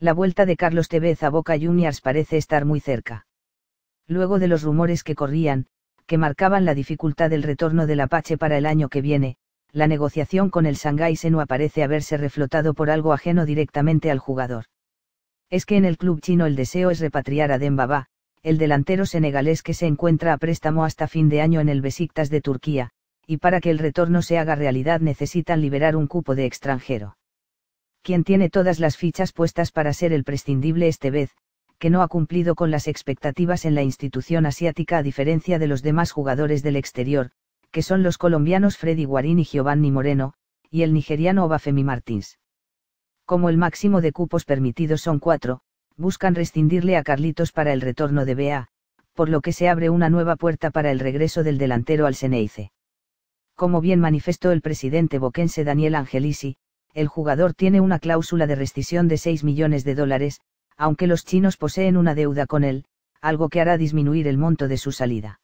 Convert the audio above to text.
la vuelta de Carlos Tevez a Boca Juniors parece estar muy cerca. Luego de los rumores que corrían, que marcaban la dificultad del retorno del Apache para el año que viene, la negociación con el Shanghai Senua parece haberse reflotado por algo ajeno directamente al jugador. Es que en el club chino el deseo es repatriar a Dembaba, el delantero senegalés que se encuentra a préstamo hasta fin de año en el Besiktas de Turquía, y para que el retorno se haga realidad necesitan liberar un cupo de extranjero quien tiene todas las fichas puestas para ser el prescindible este vez, que no ha cumplido con las expectativas en la institución asiática a diferencia de los demás jugadores del exterior, que son los colombianos Freddy Guarín y Giovanni Moreno, y el nigeriano Obafemi Martins. Como el máximo de cupos permitidos son cuatro, buscan rescindirle a Carlitos para el retorno de BA, por lo que se abre una nueva puerta para el regreso del delantero al Seneice. Como bien manifestó el presidente boquense Daniel Angelisi, el jugador tiene una cláusula de rescisión de 6 millones de dólares, aunque los chinos poseen una deuda con él, algo que hará disminuir el monto de su salida.